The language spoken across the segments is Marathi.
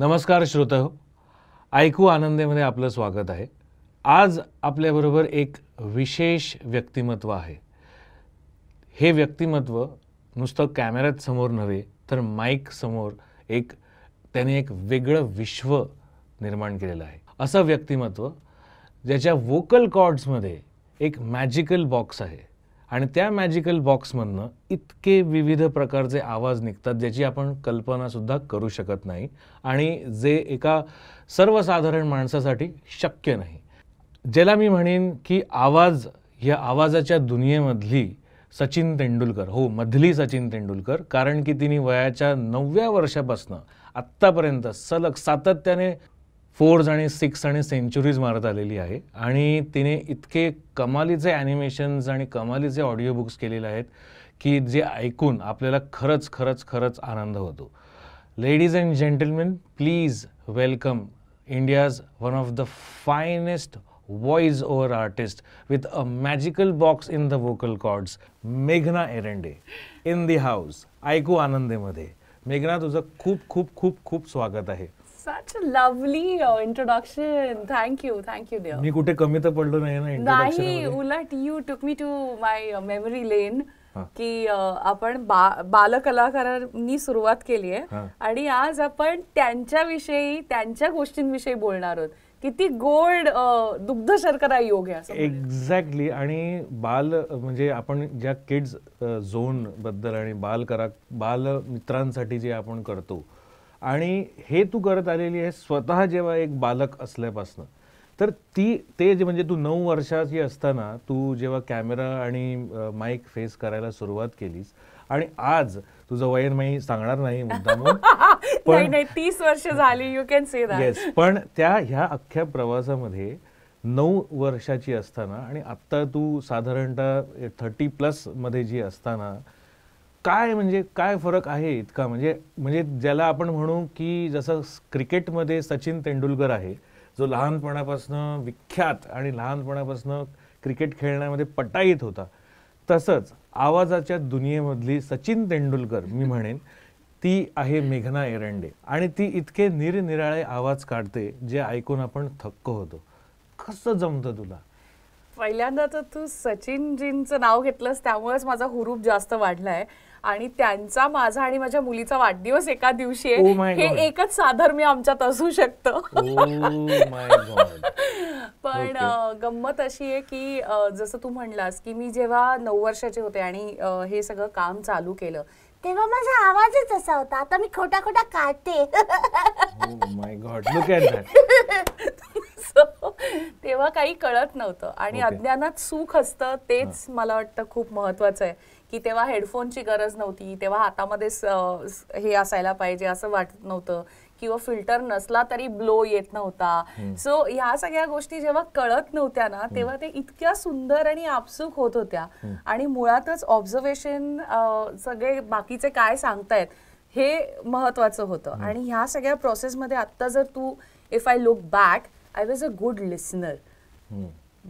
नमस्कार श्रोत हो. ऐकू आनंदेमध्ये आपलं स्वागत आहे आज आपल्याबरोबर एक विशेष व्यक्तिमत्व आहे हे व्यक्तिमत्व नुसतं कॅमेऱ्यात समोर नव्हे तर माईक समोर एक त्याने एक वेगळं विश्व निर्माण केलेलं आहे असं व्यक्तिमत्व ज्याच्या वोकल कॉर्ड्समध्ये एक मॅजिकल बॉक्स आहे आणि त्या मॅजिकल बॉक्समधनं इतके विविध प्रकारचे आवाज निघतात ज्याची आपण कल्पनासुद्धा करू शकत नाही आणि जे एका सर्वसाधारण माणसासाठी शक्य नाही ज्याला मी म्हणेन की आवाज ह्या आवाजाच्या दुनियेमधली सचिन तेंडुलकर हो मधली सचिन तेंडुलकर कारण की तिने वयाच्या नवव्या वर्षापासनं आत्तापर्यंत सलग सातत्याने फोर्स आणि सिक्स आणि सेंचुरीज मारत आलेली आहे आणि तिने इतके कमालीचे ॲनिमेशन्स आणि कमालीचे ऑडिओ बुक्स केलेले आहेत की जे ऐकून आपल्याला खरंच खरंच खरंच आनंद होतो ladies and gentlemen please welcome India's one of the finest voice over artist with a magical box in the vocal cords मेघना एरंडे इन दी हाऊस ऐकू आनंदेमध्ये मेघना तुझं खूप खूप खूप खूप स्वागत आहे such lovely introduction thank you thank you dear मी कुठे कमी तर पडलो नाही नाही उलट you took me to my memory lane की uh, आपण बालकलाकारांनी सुरुवात केली आहे आणि आज आपण त्यांच्याविषयी त्यांच्या गोष्टींविषयी बोलणार आहोत किती गोड uh, दुग्ध शर्करा योग आहे एक्झॅक्टली आणि बाल म्हणजे आपण ज्या किड्स झोन uh, बद्दल आणि बाल करा बाल मित्रांसाठी जे आपण करतो आणि हे तू करत आलेली आहे स्वतः जेव्हा एक बालक असल्यापासनं तर ती ते जे म्हणजे तू नऊ वर्षाची असताना तू जेव्हा कॅमेरा आणि माईक फेस करायला सुरुवात केलीस आणि आज तुझं वयन मी सांगणार नाही मुद्दा तीस वर्ष झाली यू कॅन से येस पण त्या ह्या अख्ख्या प्रवासामध्ये नऊ वर्षाची असताना आणि आत्ता तू साधारणतः थर्टी प्लस मध्ये जी असताना काय म्हणजे काय फरक आहे इतका म्हणजे म्हणजे ज्याला आपण म्हणू की जसं क्रिकेटमध्ये सचिन तेंडुलकर आहे जो लहानपणापासून विख्यात आणि लहानपणापासून क्रिकेट खेळण्यामध्ये पटाईत होता तसंच आवाजाच्या दुनियेमधली सचिन तेंडुलकर मी म्हणेन ती आहे मेघना एरंडे आणि ती इतके निरनिराळे आवाज काढते जे ऐकून आपण थक्क होतो कसं जमतं तुला पहिल्यांदा तर तू सचिनजींचं नाव घेतलंस त्यामुळेच माझा हुरूप जास्त वाढला आहे आणि त्यांचा माझा आणि माझ्या मुलीचा वाढदिवस एका दिवशी आहे oh हे एकच मी आमच्यात असू शकतं oh पण गंमत अशी आहे की जसं तू म्हणलास की मी जेव्हा नऊ वर्षाचे होते आणि हे सगळं काम चालू केलं तेव्हा माझा आवाजच असा होता आता मी खोटा खोटा काढते oh तेव्हा काही कळत नव्हतं आणि अज्ञानात सुख असतं तेच मला वाटतं खूप महत्वाचं आहे की तेव्हा हेडफोनची गरज नव्हती तेव्हा हातामध्ये हे असायला पाहिजे असं वाटत नव्हतं किंवा फिल्टर नसला तरी ब्लो येत नव्हता सो ह्या सगळ्या गोष्टी जेव्हा कळत नव्हत्या ना तेव्हा ते इतक्या सुंदर आणि आपसुक होत होत्या आणि मुळातच ऑब्झर्वेशन सगळे बाकीचे काय सांगतायत हे महत्वाचं होतं आणि ह्या सगळ्या प्रोसेसमध्ये आत्ता जर तू if I look back I was a good listener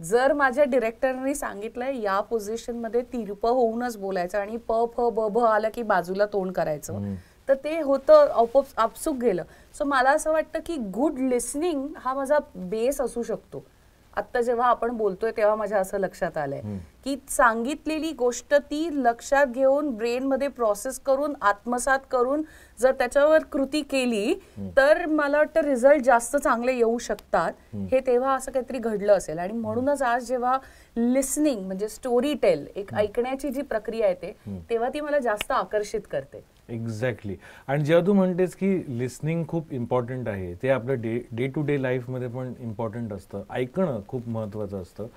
जर माझ्या डिरेक्टरनी सांगितलंय या पोझिशनमध्ये तिरप होऊनच बोलायचं आणि प फ ब भ आलं की बाजूला तोंड करायचं तर ते होतं आपसुक गेलं सो मला असं वाटतं की गुड लिसनिंग हा माझा बेस असू शकतो आत्ता जेव्हा आपण बोलतोय तेव्हा माझ्या असं लक्षात आलंय की सांगितलेली गोष्ट ती लक्षात घेऊन ब्रेनमध्ये प्रोसेस करून आत्मसात करून जर त्याच्यावर कृती केली तर मला वाटतं रिझल्ट जास्त चांगले येऊ शकतात हे तेव्हा असं काहीतरी घडलं असेल आणि म्हणूनच आज जेव्हा लिसनिंग म्हणजे स्टोरी टेल एक ऐकण्याची जी प्रक्रिया येते तेव्हा ती मला जास्त आकर्षित करते एक्झॅक्टली आणि जेव्हा तू म्हणतेस की लिस्निंग खूप इम्पॉर्टंट आहे ते आपलं डे डे टू डे लाईफमध्ये पण इम्पॉर्टंट असतं ऐकणं खूप महत्त्वाचं असतं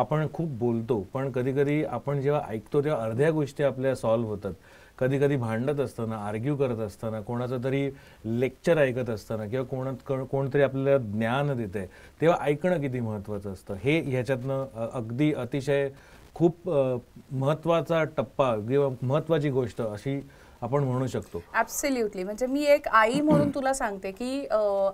आपण खूप बोलतो पण कधीकधी आपण जेव्हा ऐकतो तेव्हा अर्ध्या गोष्टी आपल्या सॉल्व्ह होतात कधी कधी भांडत असताना आर्ग्यू करत असताना कोणाचं तरी लेक्चर ऐकत असताना किंवा कोण कोणतरी आपल्याला ज्ञान देत आहे तेव्हा ऐकणं किती महत्त्वाचं असतं हे ह्याच्यातनं अगदी अतिशय खूप महत्त्वाचा टप्पा किंवा महत्त्वाची गोष्ट अशी आपण म्हणू शकतो ऍब्सल्युटली म्हणजे मी एक आई म्हणून तुला सांगते की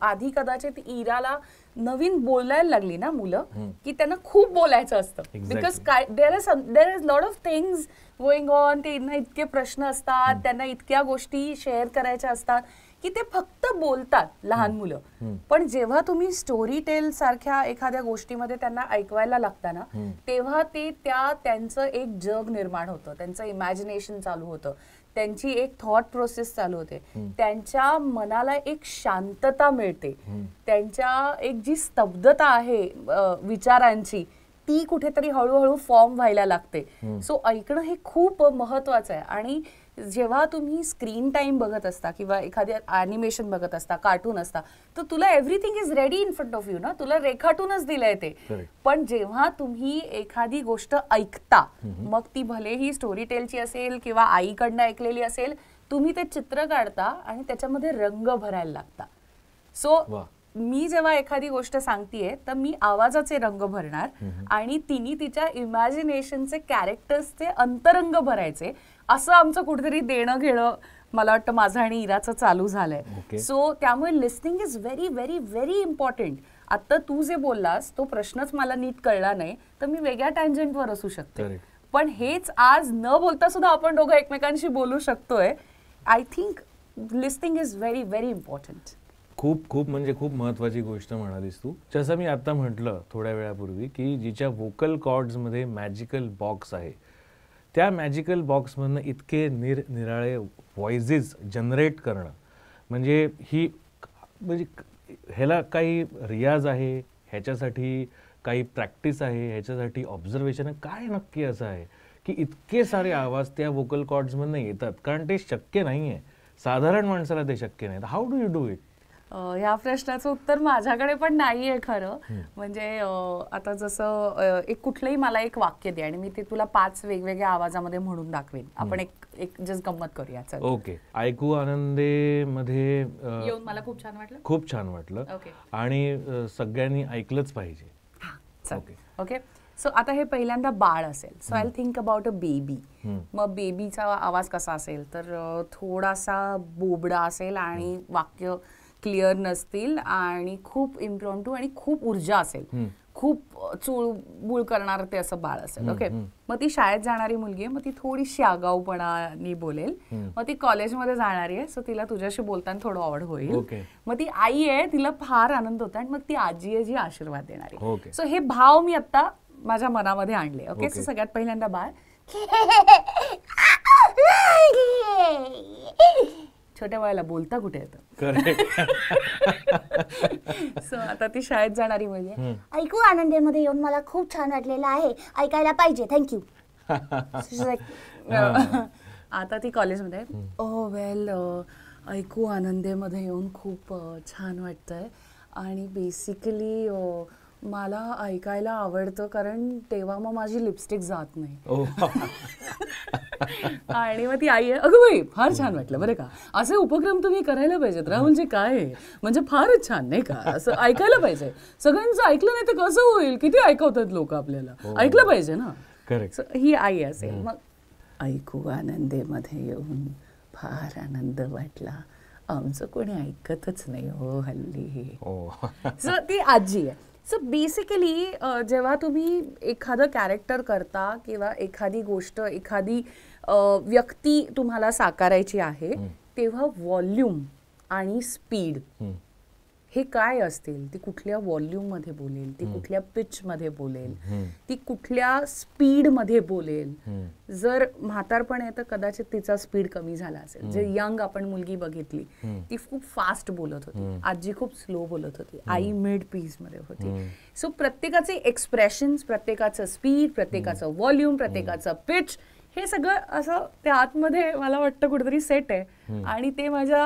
आधी कदाचित इराला नवीन बोलायला लागली ना मुलं की त्यांना खूप बोलायचं असतं बिकॉज काय there some there is lot of things going on ते इतके प्रश्न असतात त्यांना इतक्या गोष्टी शेअर करायच्या असतात की ते फक्त बोलतात लहान मुलं पण जेव्हा तुम्ही स्टोरी टेल सारख्या एखाद्या गोष्टीमध्ये त्यांना ऐकवायला लागता ना तेव्हा ते त्या त्यांचं एक जग निर्माण होतं त्यांचं इमॅजिनेशन चालू होतं त्यांची एक थॉट प्रोसेस चालू होते त्यांच्या मनाला एक शांतता मिळते त्यांच्या एक जी स्तब्धता आहे विचारांची ती कुठेतरी हळूहळू फॉर्म व्हायला लागते सो ऐकणं हे खूप महत्वाचं आहे आणि जेव्हा तुम्ही स्क्रीन टाईम बघत असता किंवा एखाद्या ॲनिमेशन बघत असता कार्टून असता तर तुला everything is ready in front of you ना तुला रेखाटूनच दिलंय ते पण जेव्हा तुम्ही एखादी गोष्ट ऐकता मग ती भले ही स्टोरी टेलची असेल किंवा आईकडनं ऐकलेली असेल तुम्ही ते चित्र काढता आणि त्याच्यामध्ये रंग भरायला लागता सो मी जेव्हा एखादी गोष्ट सांगतेय तर मी आवाजाचे रंग भरणार आणि तिने तिच्या इमॅजिनेशनचे कॅरेक्टर्सचे अंतरंग भरायचे असं आमचं कुठेतरी देणं घेणं मला वाटतं माझं आणि इराचं चालू झालंय सो त्यामुळे listening is very very very important आता तू जे बोललास तो प्रश्नच मला नीट कळला नाही तर मी वेगळ्या टँजंटवर असू शकते पण हेच आज न बोलता सुद्धा आपण दोघं एकमेकांशी बोलू शकतोय I think listening is very very important खूप खूप म्हणजे खूप महत्वाची गोष्ट म्हणालीस तू जसं मी आता म्हटलं थोड्या वेळापूर्वी की जिच्या वोकल कॉर्ड्समध्ये मॅजिकल बॉक्स आहे त्या मॅजिकल बॉक्समधनं इतके निरनिराळे व्हॉइजेस जनरेट करणं म्हणजे ही म्हणजे ह्याला काही रियाज आहे ह्याच्यासाठी काही प्रॅक्टिस आहे ह्याच्यासाठी ऑब्झर्वेशन काय नक्की असं आहे की इतके सारे आवाज त्या वोकल कॉर्ड्समधनं येतात कारण ते शक्य नाही आहे साधारण माणसाला ते शक्य नाही how do you do it ह्या प्रश्नाचं उत्तर माझ्याकडे पण नाही आहे खरं म्हणजे आता जसं एक कुठलंही मला एक वाक्य दे आणि मी ते तुला पाच वेगवेगळ्या आवाजामध्ये म्हणून दाखवेन आपण एक एक जस्ट गंमत करूया ओके ऐकू आनंदे मध्ये येऊन मला खूप छान वाटलं खूप छान वाटलं आणि सगळ्यांनी ऐकलंच पाहिजे ओके ओके सो आता हे पहिल्यांदा बाळ असेल so I think about a baby मग बेबीचा आवाज कसा असेल तर थोडासा बोबडा असेल आणि वाक्य क्लिअर नसतील आणि खूप इम्प्रॉम्प्टू आणि खूप ऊर्जा असेल खूप चुळबुळ करणार ते असं बाळ असेल ओके मग ती शाळेत जाणारी मुलगी आहे मग ती थोडीशी आगाऊपणाने बोलेल मग ती कॉलेजमध्ये जाणारी आहे सो तिला तुझ्याशी बोलताना थोडं आवड होईल मग ती आई आहे तिला फार आनंद होता आणि मग ती आजी आहे जी आशीर्वाद देणारी सो हे भाव मी आता माझ्या मनामध्ये आणले ओके सो सगळ्यात पहिल्यांदा बाळ छोट्या वयाला बोलता कुठे येतं सो आता ती शाळेत जाणारी म्हणजे ऐकू आनंदेमध्ये येऊन मला खूप छान वाटलेलं आहे ऐकायला पाहिजे थँक्यू आता ती कॉलेजमध्ये ओ वेल oh, ऐकू आनंदेमध्ये येऊन खूप छान वाटतंय आणि बेसिकली मला ऐकायला आवडतं कारण तेव्हा मग माझी लिपस्टिक जात नाही आणि मग ती आई आहे अगं बाई फार छान वाटलं बरं का असे उपक्रम तुम्ही करायला पाहिजेत राहुल म्हणजे काय म्हणजे फारच छान नाही का असं ऐकायला पाहिजे सगळ्यांचं ऐकलं नाही तर कसं होईल किती ऐकवतात लोक आपल्याला हो. ऐकलं पाहिजे ना ही आई असेल मग ऐकू आनंदे मध्ये येऊन फार आनंद वाटला आमचं कोणी ऐकतच नाही हो हल्ली हो. ती आजी आहे सो बेसिकली जेव्हा तुम्ही एखादं कॅरेक्टर करता किंवा एखादी गोष्ट एखादी व्यक्ती तुम्हाला साकारायची आहे तेव्हा व्हॉल्यूम आणि स्पीड हे काय असतील ती कुठल्या मध्ये बोलेल ती कुठल्या पिच मध्ये बोलेल ती कुठल्या स्पीड मध्ये बोलेल जर म्हातारपण आहे तर कदाचित तिचा स्पीड कमी झाला असेल जे यंग आपण मुलगी बघितली ती खूप फास्ट बोलत होती आजी खूप स्लो बोलत होती आई मिड मध्ये होती सो प्रत्येकाचे एक्सप्रेशन प्रत्येकाचं स्पीड प्रत्येकाचं व्हॉल्यूम प्रत्येकाचं पिच हे सगळं असं त्या आतमध्ये मला वाटतं कुठेतरी सेट आहे आणि ते माझ्या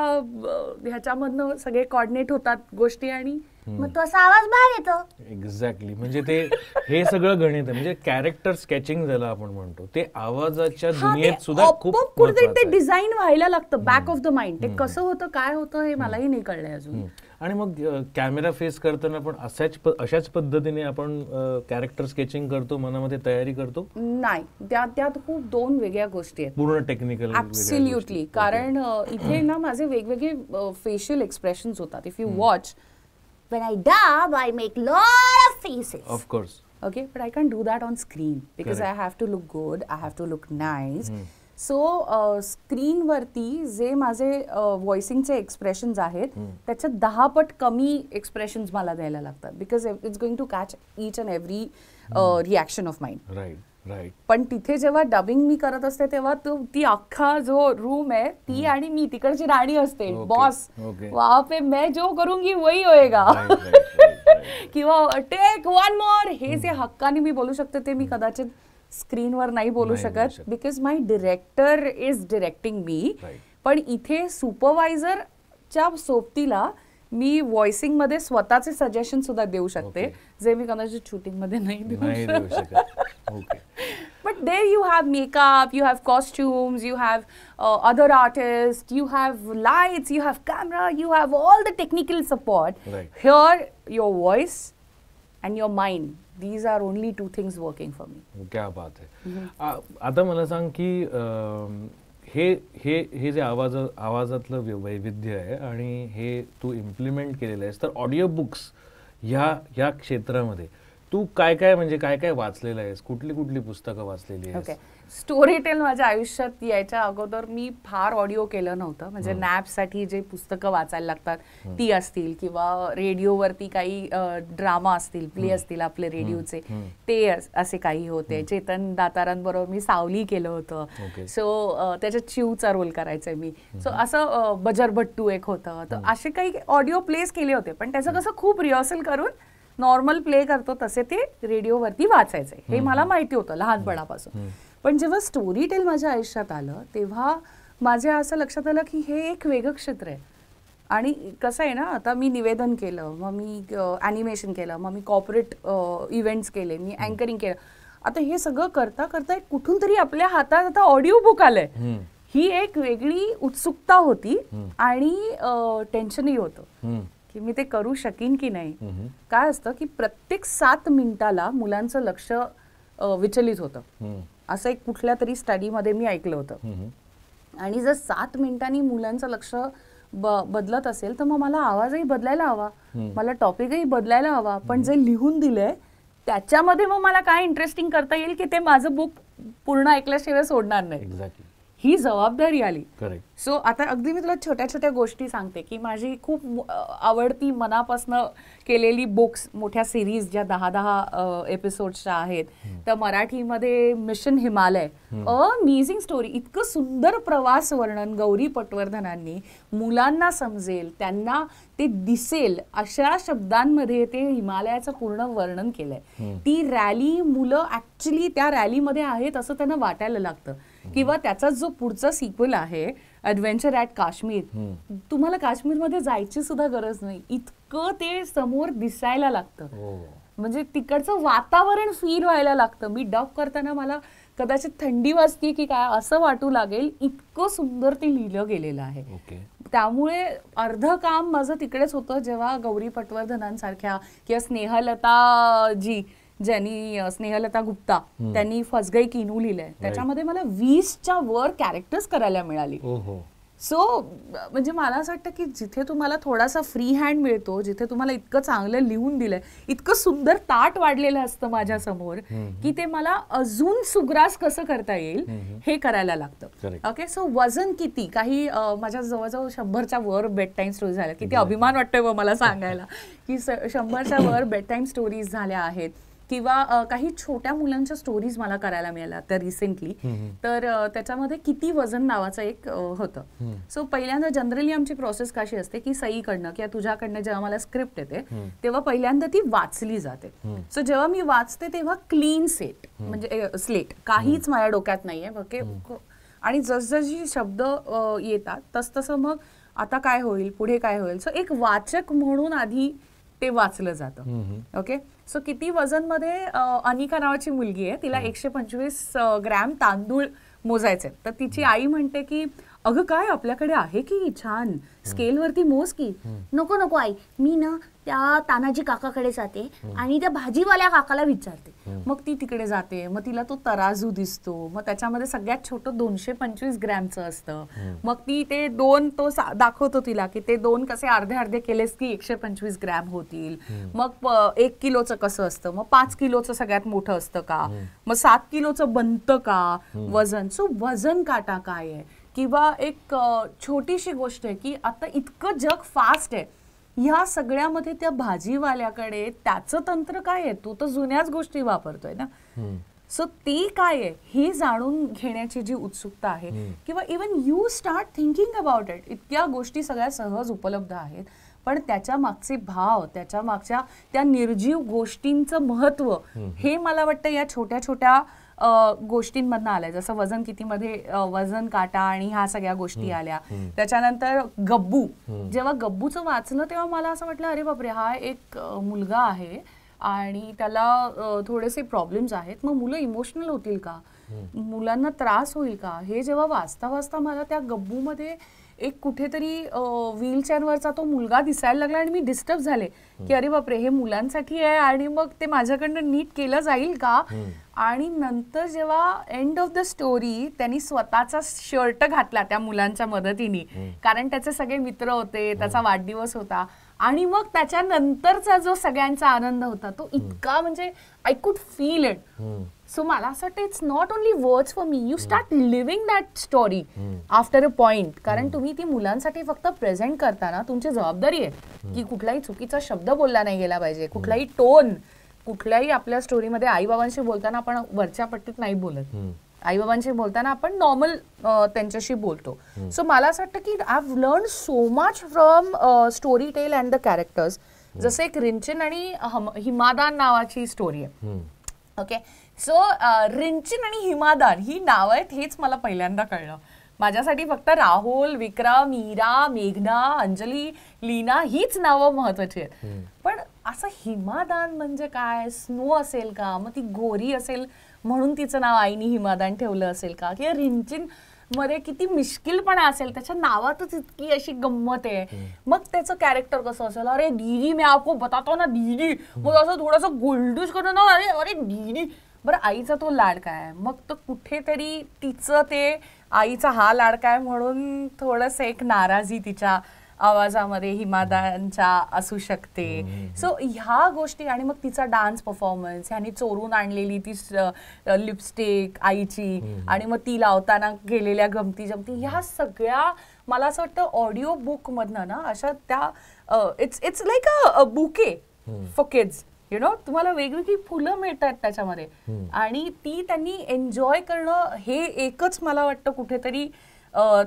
ह्याच्यामधनं सगळे कॉर्डिनेट होतात गोष्टी आणि मग तो असा आवाज बाहेर येतो एक्झॅक्टली म्हणजे ते हे सगळं गणित आहे म्हणजे कॅरेक्टर स्केचिंग ज्याला आपण म्हणतो ते आवाजाच्या दुनियेत सुद्धा खूप कुठेतरी ते डिझाईन व्हायला लागतं बॅक ऑफ द माइंड ते कसं होतं काय होतं हे मलाही नाही कळलंय अजून आणि मग कॅमेरा फेस करताना पण अशाच अशाच पद्धतीने आपण कॅरेक्टर स्केचिंग करतो मनामध्ये तयारी करतो नाही त्या त्यात खूप दोन वेगळ्या गोष्टी आहेत पूर्ण टेक्निकल ॲब्सोल्युटली कारण इथे ना माझे वेगवेगळे फेशियल एक्सप्रेशन होतात if you watch when I dub, I make lot of faces of course course but but can do that on screen screen I have to look good I have to look nice so स्क्रीनवरती uh, जे माझे व्हॉइसिंगचे uh, एक्सप्रेशन्स आहेत त्याच्यात दहा पट कमी एक्सप्रेशन्स मला द्यायला लागतात because it's going to catch each and every reaction of mind right right पण तिथे जेव्हा डबिंग मी करत असते तेव्हा तो ती अख्खा जो रूम आहे ती आणि मी तिकडची राणी असते बॉस वापे पे मैं जो करूंगी वही होएगा किंवा टेक वन मोर हे जे हक्काने मी बोलू शकते ते मी कदाचित स्क्रीनवर नाही बोलू शकत because my director is directing मी पण इथे सुपरवायझरच्या सोबतीला मी मध्ये स्वतःचे सजेशन सुद्धा देऊ शकते जे मी शूटिंग शूटिंगमध्ये नाही देऊ शकत but there you have makeup you have costumes you have other artist you have light you have camera you have all the technical support here your voice and your mind these are only two things working for me क्या बात mm-hmm. आहे आता मला सांग की हे हे हे जे आवाज आवाजातलं वैविध्य आहे आणि हे तू इम्प्लिमेंट केलेलं आहेस तर ऑडिओ बुक्स ह्या ह्या क्षेत्रामध्ये तू काय काय म्हणजे काय काय वाचलेलं आहेस कुठली कुठली पुस्तकं वाचलेली आहेस स्टोरी टेल माझ्या आयुष्यात यायच्या अगोदर मी फार ऑडिओ केलं नव्हतं म्हणजे नॅपसाठी जे पुस्तकं वाचायला लागतात ती असतील किंवा रेडिओवरती काही ड्रामा असतील प्ले असतील आपले रेडिओचे ते असे काही होते चेतन दातारांबरोबर मी सावली केलं होतं सो त्याच्यात चिवचा रोल करायचा मी सो असं भट्टू एक होतं तर असे काही ऑडिओ प्लेस केले होते पण त्याचं कसं खूप रिहर्सल करून नॉर्मल प्ले करतो तसे ते रेडिओवरती वाचायचे हे मला माहिती होतं लहानपणापासून पण जेव्हा स्टोरी टेल माझ्या आयुष्यात आलं तेव्हा माझ्या असं लक्षात आलं की हे एक वेगळं क्षेत्र आहे आणि कसं आहे ना आता मी निवेदन केलं मग मी ॲनिमेशन केलं मग मी कॉपरेट इव्हेंट्स केले मी अँकरिंग केलं आता हे सगळं करता करता कुठून तरी आपल्या हातात आता ऑडिओ बुक आलंय ही एक वेगळी उत्सुकता होती आणि टेन्शनही होतं की मी ते करू शकेन की नाही काय असतं की प्रत्येक सात मिनिटाला मुलांचं लक्ष विचलित होतं असं एक कुठल्या तरी स्टडीमध्ये मी ऐकलं होतं आणि जर सात मिनिटांनी मुलांचं लक्ष ब बदलत असेल तर मग मला आवाजही बदलायला हवा मला टॉपिकही बदलायला हवा पण जे लिहून दिलंय त्याच्यामध्ये मग मला काय इंटरेस्टिंग करता येईल की ते माझं बुक पूर्ण ऐकल्याशिवाय सोडणार नाही एक्झॅक्टली ही जबाबदारी आली सो आता अगदी मी तुला छोट्या छोट्या गोष्टी सांगते की माझी खूप आवडती मनापासनं केलेली बुक्स मोठ्या सिरीज ज्या दहा दहा एपिसोडच्या आहेत तर मराठीमध्ये मिशन हिमालय अमेझिंग स्टोरी इतकं सुंदर प्रवास वर्णन गौरी पटवर्धनांनी मुलांना समजेल त्यांना ते दिसेल अशा शब्दांमध्ये ते हिमालयाचं पूर्ण वर्णन केलंय ती रॅली मुलं ऍक्च्युली त्या रॅलीमध्ये आहेत असं त्यांना वाटायला लागतं किंवा त्याचा जो पुढचा सिक्वल आहे ॲडव्हेंचर ॲट काश्मीर तुम्हाला काश्मीरमध्ये जायची सुद्धा गरज नाही इतकं ते समोर दिसायला लागतं हो. म्हणजे तिकडचं वातावरण फील व्हायला लागतं मी डब करताना मला कदाचित थंडी वाजते की काय असं वाटू लागेल इतकं सुंदर ते लिहिलं गेलेलं आहे त्यामुळे अर्ध काम माझं तिकडेच होतं जेव्हा गौरी पटवर्धनांसारख्या किंवा स्नेहलता जी ज्यांनी स्नेहलता गुप्ता त्यांनी फसगई किनू लिहिलंय त्याच्यामध्ये मला वीसच्या वर कॅरेक्टर्स करायला मिळाली सो म्हणजे मला असं वाटतं की जिथे तुम्हाला थोडासा फ्री हँड मिळतो जिथे तुम्हाला इतकं चांगलं लिहून दिलंय इतकं सुंदर ताट वाढलेलं असतं माझ्या समोर की ते मला अजून सुग्रास कसं करता येईल हे करायला लागतं ओके सो वजन किती काही माझ्या जवळजवळ शंभरच्या वर बेड टाईम स्टोरी झाल्या किती अभिमान वाटतोय मला सांगायला की शंभरच्या वर बेड टाईम स्टोरीज झाल्या आहेत किंवा काही छोट्या मुलांच्या स्टोरीज मला करायला मिळाल्या त्या रिसेंटली तर त्याच्यामध्ये किती वजन नावाचं एक होतं सो पहिल्यांदा जनरली आमची प्रोसेस कशी असते की सईकडनं किंवा तुझ्याकडनं जेव्हा मला स्क्रिप्ट येते तेव्हा पहिल्यांदा ती वाचली जाते सो जेव्हा मी वाचते तेव्हा क्लीन सेट म्हणजे स्लेट काहीच माझ्या डोक्यात नाहीये ओके आणि जसजशी शब्द येतात तसतसं मग आता काय होईल पुढे काय होईल सो एक वाचक म्हणून आधी ते वाचलं जातं ओके सो किती वजन वजनमध्ये अनिका नावाची मुलगी आहे तिला एकशे पंचवीस ग्रॅम तांदूळ मोजायचे तर तिची आई म्हणते की अगं काय आपल्याकडे आहे की छान स्केलवरती मोज की नको नको आई मी ना त्या तानाजी काकाकडे जाते आणि त्या भाजीवाल्या काकाला विचारते मग ती तिकडे जाते मग तिला तो तराजू दिसतो मग त्याच्यामध्ये सगळ्यात छोट दोनशे पंचवीस ग्रॅमचं असतं मग ती ते दोन तो दाखवतो तिला की ते दोन कसे अर्धे अर्धे केलेस की एकशे पंचवीस ग्रॅम होतील मग एक किलोचं कसं असतं मग पाच किलोचं सगळ्यात मोठं असतं का मग सात किलोचं बनतं का वजन सो वजन काटा काय आहे किंवा एक छोटीशी गोष्ट आहे की आता इतकं जग फास्ट आहे ह्या सगळ्यामध्ये त्या भाजीवाल्याकडे त्याचं तंत्र काय आहे तू तर जुन्याच गोष्टी वापरतोय ना सो ती काय आहे हे जाणून घेण्याची जी उत्सुकता आहे किंवा even you start thinking about it इतक्या गोष्टी सगळ्या सहज उपलब्ध आहेत पण त्याच्या मागचे भाव त्याच्या मागच्या त्या निर्जीव गोष्टींचं महत्व हे मला वाटतं या छोट्या छोट्या गोष्टींमधनं आलंय जसं वजन कितीमध्ये वजन काटा आणि ह्या सगळ्या गोष्टी आल्या त्याच्यानंतर गब्बू जेव्हा गब्बूचं वाचलं तेव्हा मला असं वाटलं अरे बापरे हा एक मुलगा आहे आणि त्याला थोडेसे प्रॉब्लेम्स आहेत मग मुलं इमोशनल होतील का मुलांना त्रास होईल का हे जेव्हा वाचता वाचता मला त्या गब्बूमध्ये एक कुठेतरी व्हीलचेअरवरचा तो मुलगा दिसायला लागला आणि मी डिस्टर्ब झाले की अरे बापरे हे मुलांसाठी आहे आणि मग ते माझ्याकडनं नीट केलं जाईल का आणि नंतर जेव्हा एंड ऑफ द स्टोरी त्यांनी स्वतःचा शर्ट घातला त्या मुलांच्या मदतीने कारण त्याचे सगळे मित्र होते त्याचा वाढदिवस होता आणि मग त्याच्यानंतरचा जो सगळ्यांचा आनंद होता तो इतका म्हणजे I could feel it so मला असं वाटतं it's not only words for me you start living that story after a point कारण तुम्ही ती मुलांसाठी फक्त प्रेझेंट करताना तुमची जबाबदारी आहे की कुठलाही चुकीचा शब्द बोलला नाही गेला पाहिजे कुठलाही टोन कुठल्याही आपल्या स्टोरीमध्ये आईबाबांशी बोलताना आपण वरच्या पट्टीत नाही बोलत आई बाबांशी बोलताना आपण नॉर्मल त्यांच्याशी बोलतो सो मला असं वाटतं की I learn so much from Storytel and the characters जसं एक रिंचन आणि हिमादान नावाची स्टोरी आहे ओके सो uh, रिंचिन आणि हिमादान ही नावं आहेत हेच मला पहिल्यांदा कळलं माझ्यासाठी फक्त राहुल विक्रम मीरा मेघना अंजली लीना हीच नावं महत्वाची आहेत पण असं हिमादान म्हणजे काय स्नो असेल का मग ती गोरी असेल म्हणून तिचं नाव आईने हिमादान ठेवलं असेल का किंवा रिंचिन मध्ये किती मिश्किलपणा असेल त्याच्या नावातच इतकी अशी गंमत आहे मग त्याचं कॅरेक्टर कसं असेल अरे दीदी मी आपको बतातो ना दीदी मग असं थोडंसं करतो ना अरे अरे दीदी बरं आईचा तो लाडका आहे मग तो कुठेतरी तिचं ते आईचा हा लाड काय म्हणून थोडंसं एक नाराजी तिच्या आवाजामध्ये हिमादांच्या असू शकते सो ह्या गोष्टी आणि मग तिचा डान्स परफॉर्मन्स ह्यानी चोरून आणलेली ती लिपस्टिक आईची आणि मग ती लावताना गेलेल्या गमती जमती ह्या सगळ्या मला असं वाटतं ऑडिओ बुकमधनं ना अशा त्या it's it's like a bouquet for kids you know तुम्हाला वेगवेगळी फुलं मिळतात त्याच्यामध्ये आणि ती त्यांनी एन्जॉय करणं हे एकच मला वाटतं कुठेतरी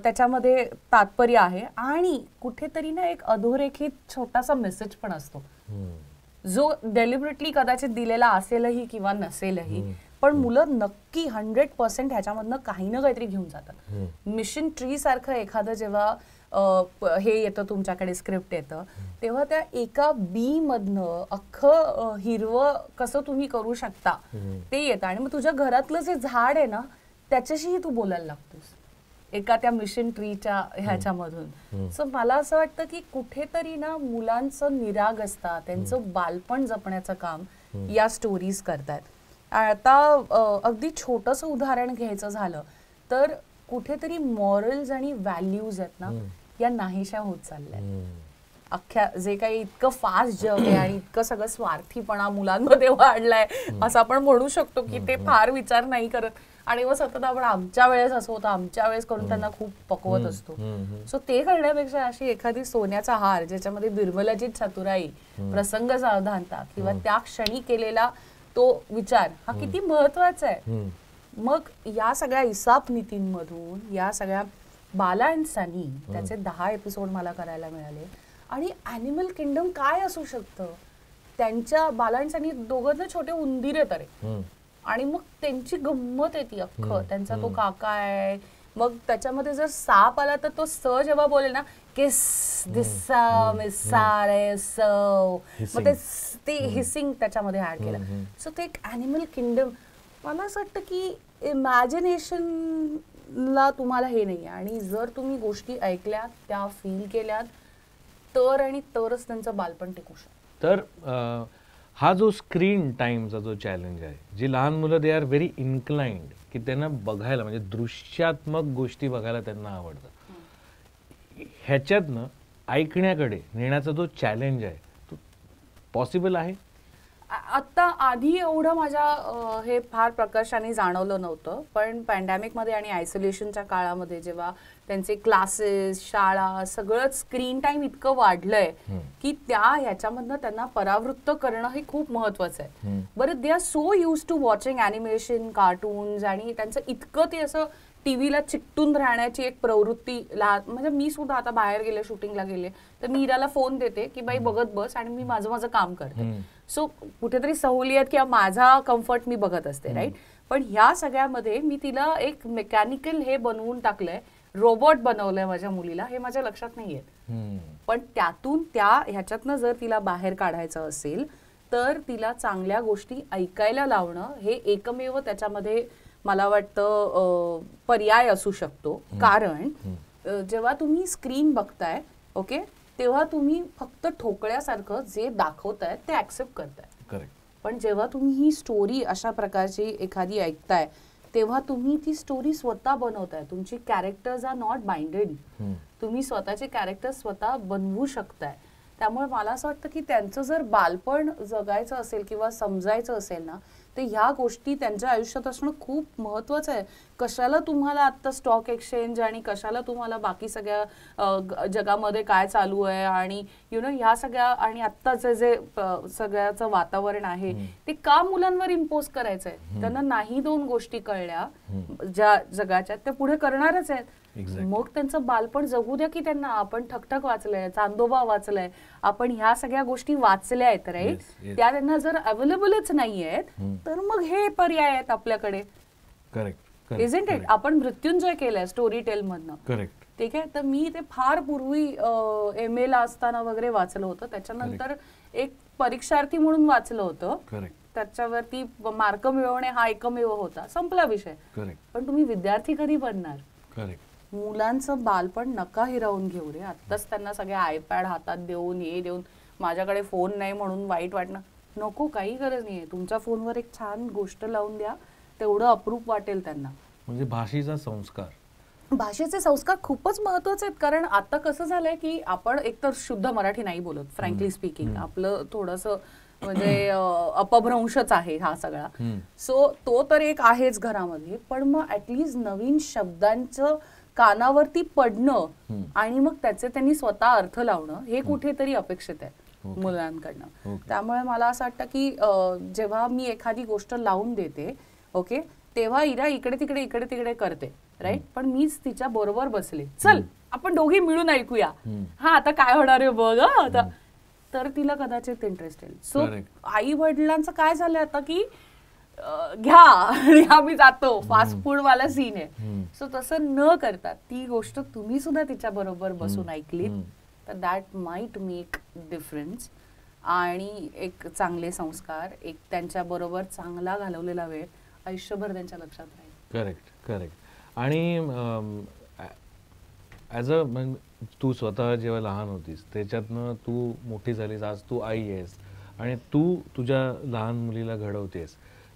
त्याच्यामध्ये तात्पर्य आहे आणि कुठेतरी ना एक अधोरेखित छोटासा मेसेज पण असतो जो डेलिबरेटली कदाचित दिलेला असेलही किंवा नसेलही पण मुलं नक्की हंड्रेड पर्सेंट ह्याच्यामधनं काही ना काहीतरी घेऊन जातात मिशन ट्री सारखं एखादं जेव्हा हे येतं तुमच्याकडे स्क्रिप्ट येतं तेव्हा त्या एका बी मधनं अख्खं हिरवं कसं तुम्ही करू शकता ते येतं आणि मग तुझ्या घरातलं जे झाड आहे ना त्याच्याशीही तू बोलायला लागतोस एका त्या मिशन ट्रीच्या ह्याच्यामधून सो मला असं वाटतं की कुठेतरी ना मुलांचं निराग असता त्यांचं बालपण जपण्याचं काम या स्टोरीज करतात आता अगदी छोटंसं उदाहरण घ्यायचं झालं तर कुठेतरी मॉरल्स आणि व्हॅल्यूज आहेत ना या नाहीशा होत चालल्या अख्ख्या जे काही इतकं फास्ट जग आहे आणि इतकं सगळं स्वार्थीपणा मुलांमध्ये वाढलाय असं आपण म्हणू शकतो की ते फार विचार नाही करत आणि मग सतत आपण आमच्या वेळेस असं होतं आमच्या वेळेस करून त्यांना खूप पकवत असतो सो ते करण्यापेक्षा अशी एखादी सोन्याचा हार ज्याच्यामध्ये बिरबलाची चतुराई प्रसंग सावधानता किंवा त्या क्षणी केलेला तो विचार हा किती महत्वाचा आहे मग या सगळ्या इसाप नीतींमधून या सगळ्या बालायन्सानी त्याचे दहा एपिसोड मला करायला मिळाले आणि अॅनिमल किंगडम काय असू शकतं त्यांच्या बालायन्सानी दोघं छोटे उंदिरे करे आणि मग त्यांची गंमत ती अख्ख त्यांचा तो काका आहे मग त्याच्यामध्ये जर साप आला तर तो स जेव्हा बोले ना किस दिसा ते हिसिंग त्याच्यामध्ये ऍड केलं सो ते एक अॅनिमल किंगडम मला असं वाटतं की ला तुम्हाला हे नाही आहे आणि जर तुम्ही गोष्टी ऐकल्यात त्या फील केल्यात तर आणि तरच त्यांचं बालपण टिकू शकतं तर हा जो स्क्रीन टाईमचा जो चॅलेंज आहे जी लहान मुलं दे आर व्हेरी इन्क्लाइंड की त्यांना बघायला म्हणजे दृश्यात्मक गोष्टी बघायला त्यांना आवडतं ह्याच्यातनं ऐकण्याकडे नेण्याचा जो चॅलेंज आहे तो पॉसिबल आहे आता आधी एवढं माझ्या हे फार प्रकर्षाने जाणवलं नव्हतं पण पॅन्डेमिकमध्ये आणि आयसोलेशनच्या काळामध्ये जेव्हा त्यांचे क्लासेस शाळा सगळं स्क्रीन टाईम इतकं वाढलंय की त्या ह्याच्यामधनं त्यांना परावृत्त करणं हे खूप महत्वाचं आहे बरं they are so use to watching animation cartoons आणि त्यांचं इतकं ते असं टी व्हीला चिकटून राहण्याची एक प्रवृत्ती ला म्हणजे मी सुद्धा आता बाहेर गेले शूटिंगला गेले तर मी मीराला फोन देते की बाई बघत बस आणि मी माझं माझं काम करते सो कुठेतरी सहुलियत किंवा माझा कम्फर्ट मी बघत असते राईट पण ह्या सगळ्यामध्ये मी तिला एक मेकॅनिकल हे बनवून टाकलंय रोबोट बनवलंय माझ्या मुलीला हे माझ्या लक्षात नाहीये पण त्यातून त्या ह्याच्यातनं जर तिला बाहेर काढायचं असेल तर तिला चांगल्या गोष्टी ऐकायला लावणं हे एकमेव त्याच्यामध्ये मला वाटतं पर्याय असू शकतो कारण जेव्हा तुम्ही स्क्रीन बघताय ओके तेव्हा तुम्ही फक्त ठोकळ्यासारखं जे दाखवताय ते ऍक्सेप्ट करताय पण जेव्हा तुम्ही ही स्टोरी अशा प्रकारची एखादी ऐकताय तेव्हा तुम्ही ती स्टोरी स्वतः बनवताय तुमची कॅरेक्टर्स आर नॉट बाइंडेड तुम्ही स्वतःचे कॅरेक्टर स्वतः बनवू शकताय त्यामुळे मला असं वाटतं की त्यांचं जर बालपण जगायचं असेल किंवा समजायचं असेल ना तर ह्या गोष्टी त्यांच्या आयुष्यात असणं खूप महत्वाचं आहे कशाला तुम्हाला आता स्टॉक एक्सचेंज आणि कशाला तुम्हाला बाकी सगळ्या जगामध्ये काय चालू आहे आणि यु नो ह्या सगळ्या आणि आत्ताचं जे सगळ्याचं वातावरण आहे ते का मुलांवर इम्पोज करायचं आहे त्यांना नाही दोन गोष्टी कळल्या ज्या जगाच्या त्या पुढे करणारच आहेत मग त्यांचं बालपण जगू द्या की त्यांना आपण ठकठक वाचलंय चांदोबा वाचलाय आपण ह्या सगळ्या गोष्टी वाचल्या आहेत राईट त्या त्यांना जर अवेलेबलच नाही आहेत तर मग हे पर्याय आहेत आपल्याकडे करेक्ट इजंट इट आपण मृत्युंजय केलाय स्टोरी टेल मधनं करेक्ट ठीक आहे तर मी ते फार पूर्वी एम ला असताना वगैरे वाचलं होतं त्याच्यानंतर एक परीक्षार्थी म्हणून वाचलं होतं त्याच्यावरती मार्क मिळवणे हा एकमेव होता संपला विषय पण तुम्ही विद्यार्थी कधी बनणार मुलांचं बालपण नका हिरावून घेऊ रे आत्ताच त्यांना सगळे आयपॅड हातात देऊन हे देऊन माझ्याकडे फोन नाही म्हणून वाईट वाटणं नको काही गरज नाहीये तुमच्या फोनवर एक छान गोष्ट लावून द्या तेवढं अप्रूप वाटेल त्यांना म्हणजे भाषेचा संस्कार भाषेचे संस्कार खूपच महत्वाचे आहेत कारण आता कसं झालंय की आपण एकतर शुद्ध मराठी नाही बोलत फ्रँकली स्पीकिंग आपलं थोडस म्हणजे अपभ्रंशच आहे हा सगळा सो तो तर एक आहेच घरामध्ये पण मग ऍटलीस्ट नवीन शब्दांचं कानावरती पडणं आणि मग त्याचे त्यांनी स्वतः अर्थ लावणं हे कुठेतरी अपेक्षित आहे मुलांकडनं त्यामुळे मला असं वाटतं की जेव्हा मी एखादी गोष्ट लावून देते ओके तेव्हा इरा इकडे तिकडे इकडे तिकडे करते राईट पण मीच तिच्या बरोबर बसले चल आपण दोघी मिळून ऐकूया हा आता काय होणार आहे बघ आता तर तिला कदाचित इंटरेस्ट येईल सो आई वडिलांचं काय झालं आता की घ्या आणि आम्ही जातो फास्ट फूड वाला सीन आहे सो तसं न करता ती गोष्ट तुम्ही सुद्धा तिच्या बरोबर बसून ऐकली तर दॅट माईट मेक डिफरन्स आणि एक चांगले संस्कार एक त्यांच्या बरोबर चांगला घालवलेला वेळ आयुष्यभर त्यांच्या लक्षात राहील करेक्ट करेक्ट आणि ऍज अ तू स्वतः जेव्हा लहान होतीस त्याच्यातनं तू मोठी झालीस आज तू आई आहेस आणि तू तुझ्या लहान मुलीला घडवतेस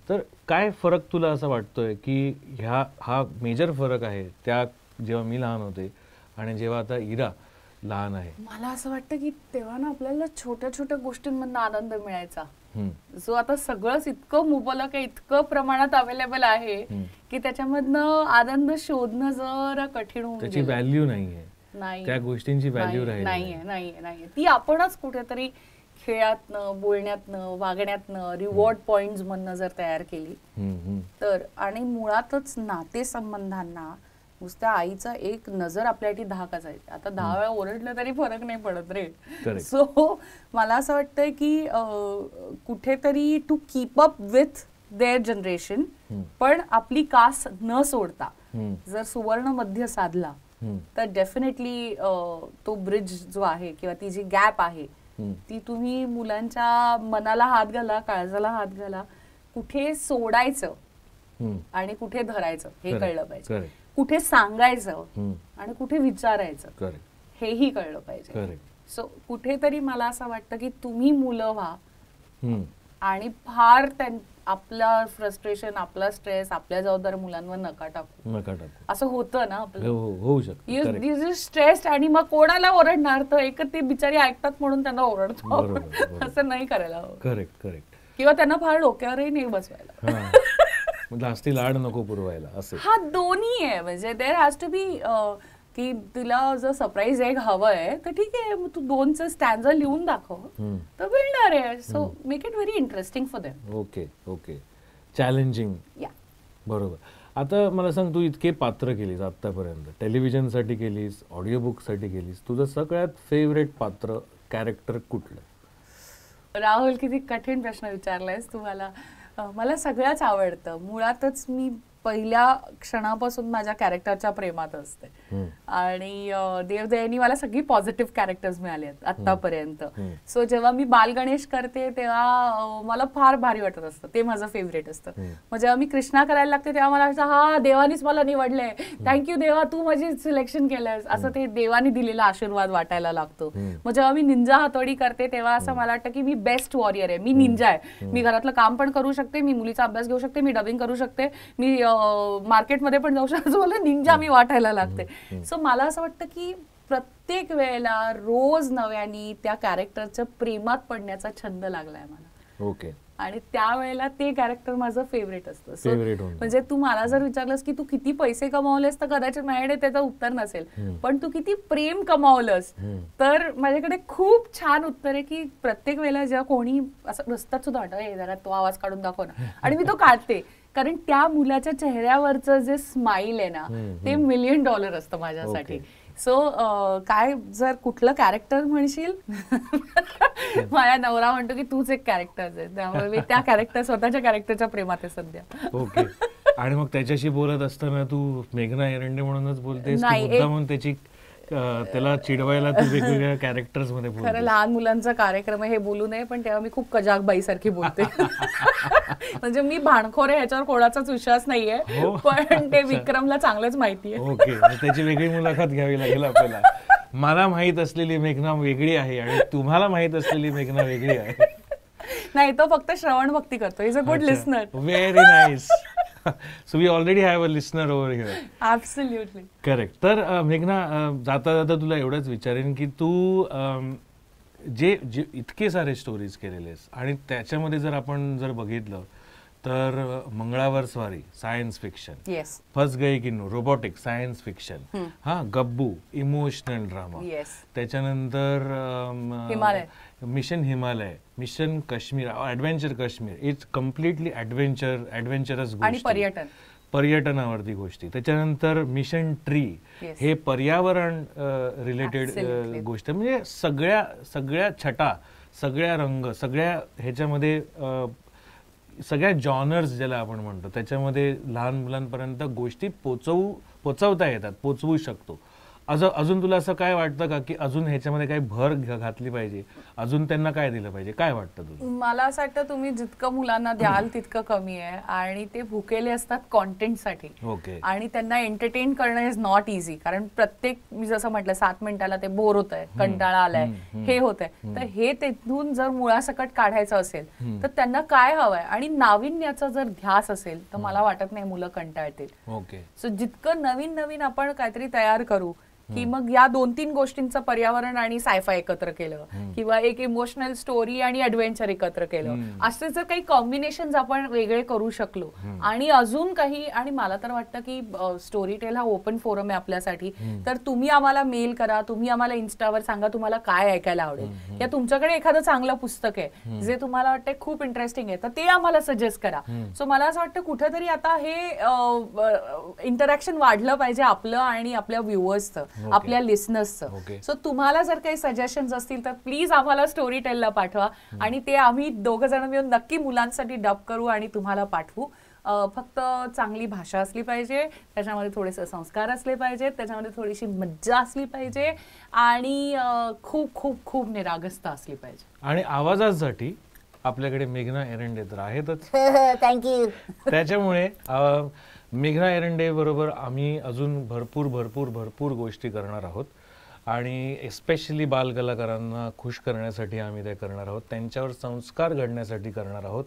तर काय फरक तुला असं वाटतोय की ह्या हा मेजर फरक आहे त्या जेव्हा मी लहान होते आणि जेव्हा आता इरा लहान आहे मला असं वाटतं की तेव्हा ना आपल्याला छोट्या छोट्या गोष्टींमधनं आनंद मिळायचा सो आता सगळंच इतकं मुबलक आहे इतकं प्रमाणात अवेलेबल आहे की त्याच्यामधनं आनंद शोधणं जरा कठीण होऊन त्याची व्हॅल्यू नाहीये त्या गोष्टींची व्हॅल्यू नाहीये नाही ती आपणच कुठेतरी खेळातन बोलण्यातन वागण्यातन रिवॉर्ड पॉइंट म्हणणं जर तयार केली तर आणि मुळातच नातेसंबंधांना नुसत्या आईचा एक नजर आपल्यासाठी का जायचं आता दहा वेळा ओरडलं तरी फरक नाही पडत रे सो मला असं वाटतंय की कुठेतरी to keep up with their generation पण आपली कास न सोडता जर सुवर्ण मध्य साधला तर डेफिनेटली तो ब्रिज जो आहे किंवा ती जी गॅप आहे ती तुम्ही मुलांच्या मनाला हात घाला काळजाला हात घाला कुठे सोडायचं आणि कुठे धरायचं हे कळलं पाहिजे कुठे सांगायचं आणि कुठे विचारायचं हेही कळलं पाहिजे सो कुठेतरी मला असं वाटतं की तुम्ही मुलं व्हा आणि फार आपला फ्रस्ट्रेशन आपला स्ट्रेस आपल्या जबाबदार मुलांवर नका टाकू नका टाकू असं होतं ना आपलं दिस हो, स्ट्रेस हो, आणि मग कोणाला ओरडणार तर एक ते बिचारी ऐकतात म्हणून त्यांना ओरडतो असं नाही करायला हवं करेक्ट करेक्ट किंवा त्यांना फार डोक्यावरही नाही बसवायला धास्ती आड नको पुरवायला असं हा दोन्ही आहे म्हणजे देर हॅज टू बी की तुला जर सरप्राईज एक हवं आहे तर ठीक आहे तू दोनचं स्टँड लिहून दाखव तर मिळणार आहे so make it very interesting for them okay okay challenging बरोबर आता मला सांग तू इतके पात्र केलीस आतापर्यंत टेलिव्हिजनसाठी केलीस ऑडिओ बुकसाठी केलीस तुझं सगळ्यात फेवरेट पात्र कॅरेक्टर कुठलं राहुल किती कठीण प्रश्न विचारलायस तुम्हाला मला सगळंच आवडतं मुळातच मी पहिल्या क्षणापासून माझ्या कॅरेक्टरच्या प्रेमात असते आणि देवदयानी मला सगळी पॉझिटिव्ह कॅरेक्टर्स मिळाले आहेत आतापर्यंत सो जेव्हा मी बाल गणेश करते तेव्हा मला फार भारी वाटत असतं ते माझं फेवरेट असतं मग जेव्हा मी कृष्णा करायला लागते तेव्हा मला असं हा देवानीच मला निवडलंय थँक्यू देवा तू माझी सिलेक्शन केलंयस असं ते देवानी दिलेला आशीर्वाद वाटायला लागतो मग जेव्हा मी निंजा हातोडी करते तेव्हा असं मला वाटतं की मी बेस्ट वॉरियर आहे मी निंजा आहे मी घरातलं काम पण करू शकते मी मुलीचा अभ्यास घेऊ शकते मी डबिंग करू शकते मी मार्केटमध्ये पण जाऊ शकतो मला मी वाटायला लागते सो मला असं वाटतं की प्रत्येक वेळेला रोज नव्याने त्या कॅरेक्टरच्या प्रेमात पडण्याचा छंद लागलाय मला ओके आणि त्यावेळेला ते कॅरेक्टर माझं फेवरेट असतं म्हणजे तू मला जर विचारलंस की तू किती पैसे कमावलेस तर कदाचित माझ्याकडे त्याचं उत्तर नसेल पण तू किती प्रेम कमावलंस तर माझ्याकडे खूप छान उत्तर आहे की प्रत्येक वेळेला जेव्हा कोणी असं रस्त्यात सुद्धा वाटत जरा तो आवाज काढून दाखव ना आणि मी तो काढते कारण त्या मुलाच्या चेहऱ्यावरचं जे स्माईल आहे ना ते मिलियन डॉलर असतं माझ्यासाठी सो काय जर कुठलं कॅरेक्टर म्हणशील माया नवरा म्हणतो की तूच एक कॅरेक्टर आहे त्यामुळे मी त्या कॅरेक्टर स्वतःच्या कॅरेक्टरच्या प्रेमात आहे सध्या ओके आणि मग त्याच्याशी बोलत असताना तू मेघना एरंडे म्हणूनच बोलतेस त्याची त्याला चिडवायला वेगवेगळ्या कॅरेक्टर्स मध्ये खरं लहान मुलांचा कार्यक्रम हे बोलू नये पण तेव्हा मी खूप कजाक बाई सारखी बोलते म्हणजे मी भाणखोरे ह्याच्यावर कोणाचाच विश्वास नाहीये हो. पण ते विक्रमला चांगलंच माहिती आहे ओके त्याची वेगळी मुलाखत घ्यावी लागेल आपल्याला मला माहित असलेली मेघना वेगळी आहे आणि तुम्हाला माहित असलेली मेघना वेगळी आहे नाही तो फक्त श्रवण भक्ती करतो is a good listener very nice so we already have a listener over here correct तर मेघना जाता जाता तुला एवढंच विचारेन की तू जे जे इतके सारे स्टोरीज केलेलेस आणि त्याच्यामध्ये जर आपण जर बघितलं तर मंगळावर स्वारी सायन्स फिक्शन फर्स्ट फस गई की रोबोटिक सायन्स फिक्शन हा गब्बू इमोशनल ड्रामा त्याच्यानंतर mission Himalaya mission Kashmir adventure Kashmir it's completely adventure adventurous आणि पर्यटन पर्यटनावरती गोष्टी त्याच्यानंतर मिशन ट्री हे पर्यावरण रिलेटेड गोष्ट म्हणजे सगळ्या सगळ्या छटा सगळ्या रंग सगळ्या ह्याच्यामध्ये सगळ्या जॉनर्स ज्याला आपण म्हणतो त्याच्यामध्ये लहान मुलांपर्यंत गोष्टी पोचवू पोचवता येतात पोचवू शकतो अजून अजून तुला असं काय वाटतं का की अजून ह्याच्यामध्ये काही भर घातली पाहिजे अजून त्यांना काय दिलं पाहिजे काय वाटतं मला असं वाटतं तुम्ही जितकं मुलांना द्याल तितकं कमी आहे आणि ते भुकेले असतात कॉन्टेंटसाठी ओके आणि त्यांना एंटरटेन करणं इज नॉट इझी कारण प्रत्येक मी जसं म्हटलं सात मिनिटाला ते बोर होत आहे कंटाळा आलाय हे होत आहे तर हे तिथून जर मुळासकट काढायचं असेल तर त्यांना काय हवंय आणि नाविन्याचा जर ध्यास असेल तर मला वाटत नाही मुलं कंटाळतील ओके सो जितकं नवीन नवीन आपण काहीतरी तयार करू की मग या दोन तीन गोष्टींचं पर्यावरण आणि सायफा एकत्र केलं किंवा एक इमोशनल स्टोरी आणि ऍडव्हेंचर एकत्र केलं असं जर काही कॉम्बिनेशन आपण वेगळे करू शकलो आणि अजून काही आणि मला तर वाटतं की स्टोरी टेल हा ओपन फोरम आहे आपल्यासाठी तर तुम्ही आम्हाला मेल करा तुम्ही आम्हाला इन्स्टावर सांगा तुम्हाला काय ऐकायला आवडेल या तुमच्याकडे एखादं चांगलं पुस्तक आहे जे तुम्हाला वाटतं खूप इंटरेस्टिंग आहे तर ते आम्हाला सजेस्ट करा सो मला असं वाटतं कुठेतरी आता हे इंटरॅक्शन वाढलं पाहिजे आपलं आणि आपल्या व्ह्युअर्सचं आपल्या लिस्नर्सचं सो तुम्हाला जर काही सजेशन्स असतील तर प्लीज आम्हाला स्टोरी टेलला पाठवा आणि ते आम्ही दोघं जण मिळून नक्की मुलांसाठी डब करू आणि तुम्हाला पाठवू फक्त चांगली भाषा असली पाहिजे त्याच्यामध्ये थोडेसे संस्कार असले पाहिजेत त्याच्यामध्ये थोडीशी मज्जा असली पाहिजे आणि खूप खूप खूप निरागसता असली पाहिजे आणि आवाजासाठी आपल्याकडे मेघना एरंडे तर आहेतच थँक्यू त्याच्यामुळे मेघना एरंडेबरोबर आम्ही अजून भरपूर भरपूर भरपूर गोष्टी करणार आहोत आणि एस्पेशली बालकलाकारांना खुश करण्यासाठी आम्ही ते करणार आहोत त्यांच्यावर संस्कार घडण्यासाठी करणार आहोत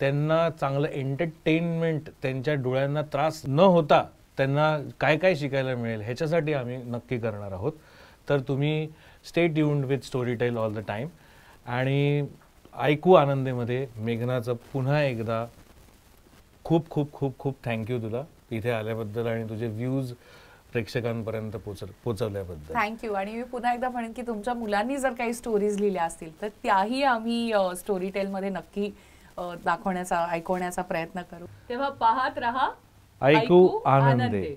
त्यांना चांगलं एंटरटेनमेंट त्यांच्या डोळ्यांना त्रास न होता त्यांना काय काय शिकायला मिळेल ह्याच्यासाठी आम्ही नक्की करणार आहोत तर तुम्ही stay tuned with Storytel all the time आणि ऐकू आनंदेमध्ये मेघनाचं पुन्हा एकदा खूप खूप खूप खूप थँक्यू तुला इथे आल्याबद्दल आणि तुझे व्ह्यूज प्रेक्षकांपर्यंत पोहोचवल्याबद्दल थँक्यू आणि मी पुन्हा एकदा म्हणेन की तुमच्या मुलांनी जर काही स्टोरीज लिहिल्या असतील तर त्याही आम्ही स्टोरी मध्ये नक्की दाखवण्याचा ऐकवण्याचा प्रयत्न करू तेव्हा पाहत राहा ऐकू आनंदे